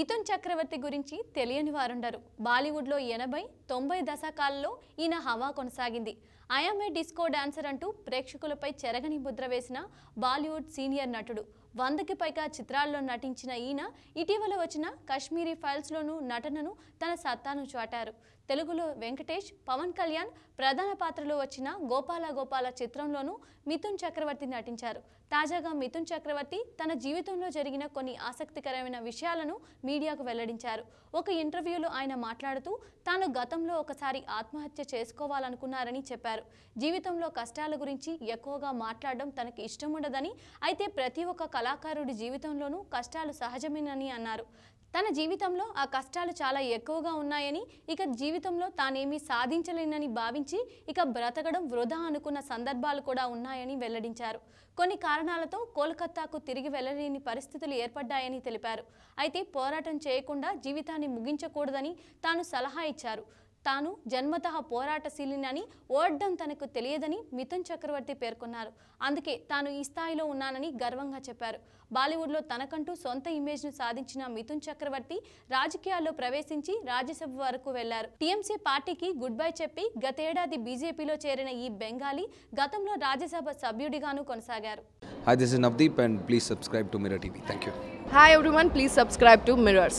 మిథున్ చక్రవర్తి గురించి తెలియని వారుండరు బాలీవుడ్లో ఎనభై తొంభై దశకాల్లో ఈయన హవా కొనసాగింది ఐఎమ్ఏ డిస్కో డాన్సర్ అంటూ ప్రేక్షకులపై చెరగని ముద్ర వేసిన బాలీవుడ్ సీనియర్ నటుడు వందకి పైగా చిత్రాల్లో నటించిన ఈయన ఇటీవల వచ్చిన కాశ్మీరీ ఫైల్స్లోనూ నటనను తన సత్తాను చాటారు తెలుగులో వెంకటేష్ పవన్ కళ్యాణ్ ప్రధాన పాత్రలో వచ్చిన గోపాల గోపాల చిత్రంలోనూ మిథున్ చక్రవర్తి నటించారు తాజాగా మిథున్ చక్రవర్తి తన జీవితంలో జరిగిన కొన్ని ఆసక్తికరమైన విషయాలను మీడియాకు వెల్లడించారు ఒక ఇంటర్వ్యూలో ఆయన మాట్లాడుతూ తాను గతంలో ఒకసారి ఆత్మహత్య చేసుకోవాలనుకున్నారని చెప్పారు జీవితంలో కష్టాల గురించి ఎక్కువగా మాట్లాడడం తనకి ఇష్టముండదని అయితే ప్రతి ఒక్క కళాకారుడి జీవితంలోనూ కష్టాలు సహజమేనని అన్నారు తన జీవితంలో ఆ కష్టాలు చాలా ఎక్కువగా ఉన్నాయని ఇక జీవితంలో తానేమీ సాధించలేనని భావించి ఇక బ్రతకడం వృధా అనుకున్న సందర్భాలు కూడా ఉన్నాయని వెల్లడించారు కొన్ని కారణాలతో కోల్కత్తాకు తిరిగి వెళ్ళలేని పరిస్థితులు ఏర్పడ్డాయని తెలిపారు అయితే పోరాటం చేయకుండా జీవితాన్ని ముగించకూడదని తాను సలహా ఇచ్చారు తాను జన్మతః పోరాటశీలినని ఓడ్డం తనకు తెలియదని మిథున్ చక్రవర్తి పేర్కొన్నారు అందుకే తాను ఈ స్థాయిలో ఉన్నానని గర్వంగా చెప్పారు బాలీవుడ్లో తనకంటూ సొంత ఇమేజ్ను సాధించిన మిథున్ చక్రవర్తి రాజకీయాల్లో ప్రవేశించి రాజ్యసభ వరకు వెళ్లారు టీఎంసీ పార్టీకి గుడ్ బై చెప్పి గతేడాది బీజేపీలో చేరిన ఈ బెంగాలీ గతంలో Rajya Sabha సభ్యుడిగాను కొనసాగారు Hi, this is Navdeep and please subscribe to Mirror TV. Thank you. Hi everyone, please subscribe to Mirrors.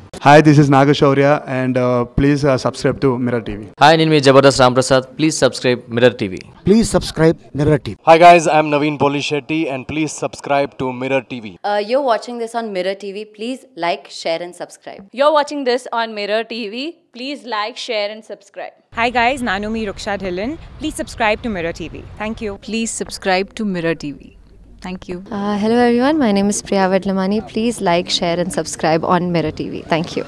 Hi, this is Nagashaurya uh, uh, and please subscribe to Mirror TV. Hi, uh, name Jabardast Ramprasad. Please subscribe Mirror TV. Please subscribe Mirror TV. Hi guys, I'm Naveen Polishetti, and please subscribe to Mirror TV. you're watching this on Mirror TV. Please like, share and subscribe. You're watching this on Mirror TV. Please like, share and subscribe. Hi guys, Nanumi Rukshad Hillen. Please subscribe to Mirror TV. Thank you. Please subscribe to Mirror TV. Thank you. Uh, hello, everyone. My name is Priya Vadlamani. Please like, share, and subscribe on Mirror TV. Thank you.